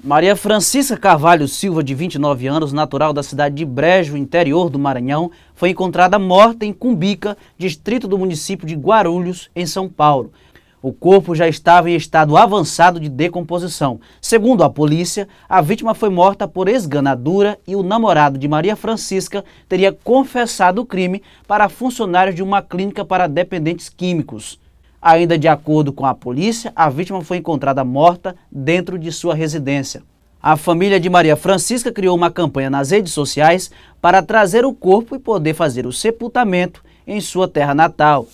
Maria Francisca Carvalho Silva, de 29 anos, natural da cidade de Brejo, interior do Maranhão, foi encontrada morta em Cumbica, distrito do município de Guarulhos, em São Paulo. O corpo já estava em estado avançado de decomposição. Segundo a polícia, a vítima foi morta por esganadura e o namorado de Maria Francisca teria confessado o crime para funcionários de uma clínica para dependentes químicos. Ainda de acordo com a polícia, a vítima foi encontrada morta dentro de sua residência. A família de Maria Francisca criou uma campanha nas redes sociais para trazer o corpo e poder fazer o sepultamento em sua terra natal.